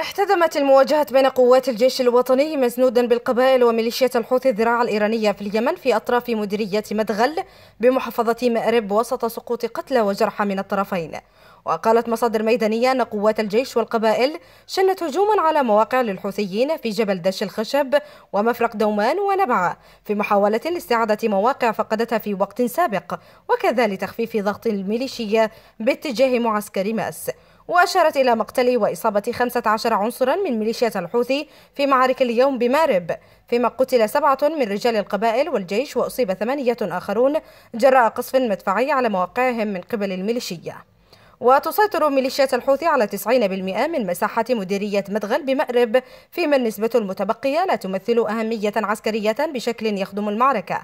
احتدمت المواجهة بين قوات الجيش الوطني مسنودا بالقبائل وميليشيات الحوثي الذراع الإيرانية في اليمن في أطراف مديرية مدغل بمحافظة مأرب وسط سقوط قتلى وجرحى من الطرفين وقالت مصادر ميدانية أن قوات الجيش والقبائل شنت هجوما على مواقع للحوثيين في جبل دش الخشب ومفرق دومان ونبعة في محاولة لاستعادة مواقع فقدتها في وقت سابق وكذا لتخفيف ضغط الميليشية باتجاه معسكر ماس وأشارت إلى مقتل وإصابة 15 عنصرا من ميليشيات الحوثي في معارك اليوم بمارب فيما قتل سبعة من رجال القبائل والجيش وأصيب ثمانية آخرون جراء قصف مدفعي على مواقعهم من قبل الميليشية وتسيطر ميليشيات الحوثي على 90% من مساحة مديرية مدغل بمأرب فيما النسبة المتبقية لا تمثل أهمية عسكرية بشكل يخدم المعركة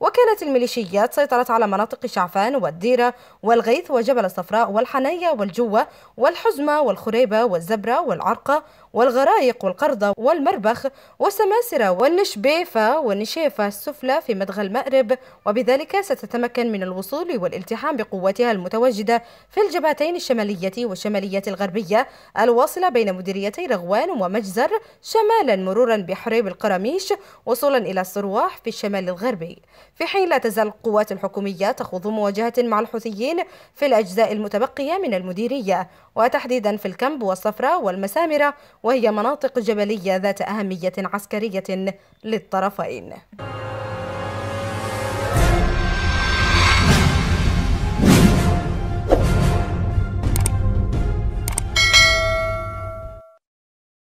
وكانت الميليشيات سيطرت على مناطق شعفان والديرة والغيث وجبل الصفراء والحنية والجوة والحزمة والخريبة والزبرة والعرقة والغرايق والقرضة والمربخ والسماسرة والنشبيفة والنشيفة السفلى في مدغى المأرب وبذلك ستتمكن من الوصول والالتحام بقوتها المتواجدة في الجبهتين الشمالية والشمالية الغربية الواصلة بين مديريتي رغوان ومجزر شمالا مرورا بحريب القراميش وصولا إلى الصرواح في الشمال الغربي في حين لا تزال القوات الحكومية تخوض مواجهة مع الحوثيين في الأجزاء المتبقية من المديرية وتحديدا في الكمب والصفرة والمسامرة وهي مناطق جبلية ذات أهمية عسكرية للطرفين